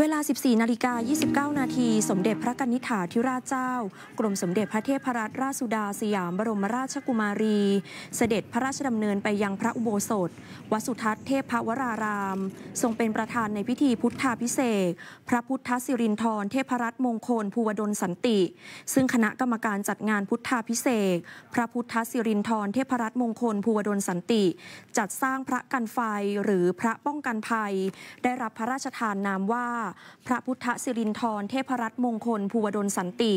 เวลา 14นาฬิกา29 นาที สมเด็จพระกนิษฐาธิราชเจ้า กรมสมเด็จพระเทพรัตนราชสุดาสยามบรมราชกุมารี เสด็จพระราชดำเนินไปยังพระอุโบสถ วัสุทัศน์เทพวราราม ทรงเป็นประธานในพิธีพุทธาพิเศษ พระพุทธสิรินทรเทพรัตนมงคลภูวดลสันติ ซึ่งคณะกรรมการจัดงานพุทธาพิเศษ พระพุทธสิรินทรเทพรัตนมงคลภูวดลสันติ จัดสร้างพระกันไฟหรือพระป้องกันภัย ได้รับพระราชทานนามว่าพระพุทธสิรินทรเทพรัตน์มงคลภูวดลสันติ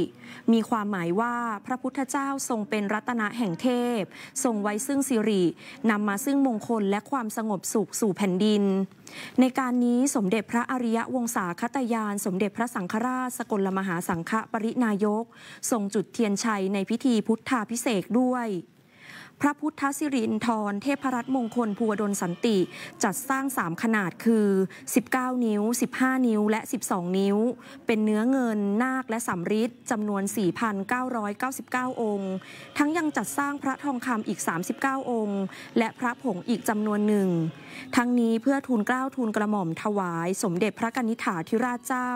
มีความหมายว่าพระพุทธเจ้าทรงเป็นรัตนะแห่งเทพ ทรงไว้ซึ่งสิรินำมาซึ่งมงคลและความสงบสุขสู่แผ่นดิน ในการนี้สมเด็จพระอริยวงศาคตยาน สมเด็จพระสังฆราชสกลมหาสังฆปรินายกทรงจุดเทียนชัยในพิธีพุทธาพิเศษด้วยพระพุทธสิรินทรเทพรัตน์มงคลภูวดลสันติจัดสร้าง3ขนาดคือ19นิ้ว15นิ้วและ12นิ้ว เป็นเนื้อเงินนาคและสำริดจำนวน 4,999 องค์ ทั้งยังจัดสร้างพระทองคำอีก 39 องค์ และพระผงอีกจำนวนหนึ่งทั้งนี้เพื่อทูลเกล้าทูลกระหม่อมถวายสมเด็จพระกนิษฐาธิราชเจ้า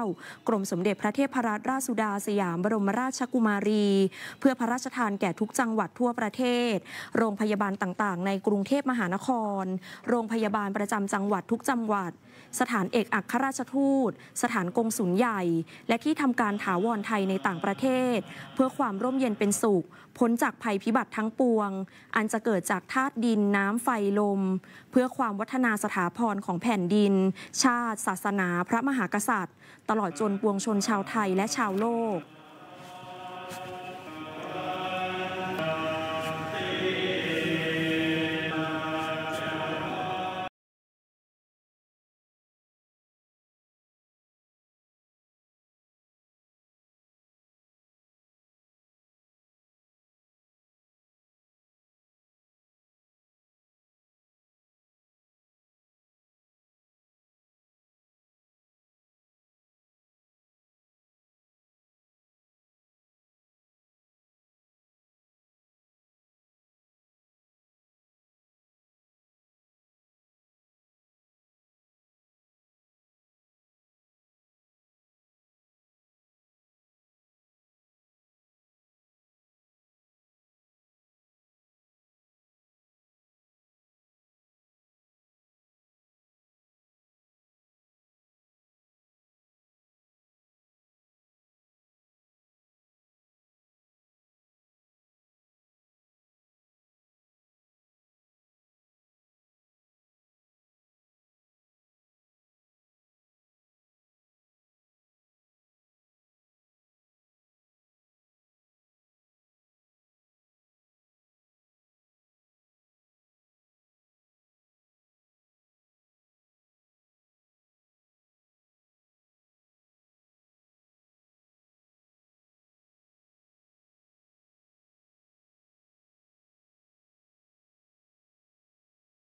กรมสมเด็จพระเทพรัตนราชสุดาสยามบรมราชกุมารี เพื่อพระราชทานแก่ทุกจังหวัดทั่วประเทศโรงพยาบาลต่างๆ ในกรุงเทพมหานคร โรงพยาบาลประจำจังหวัดทุกจังหวัด สถานเอกอัครราชทูต สถานกงสุลใหญ่ และที่ทำการถาวรไทยในต่างประเทศ เพื่อความร่มเย็นเป็นสุข พ้นจากภัยพิบัติทั้งปวง อันจะเกิดจากธาตุดินน้ำไฟลม เพื่อความวัฒนาสถาพรของแผ่นดิน ชาติ ศาสนาพระมหากษัตริย์ ตลอดจนปวงชนชาวไทยและชาวโลก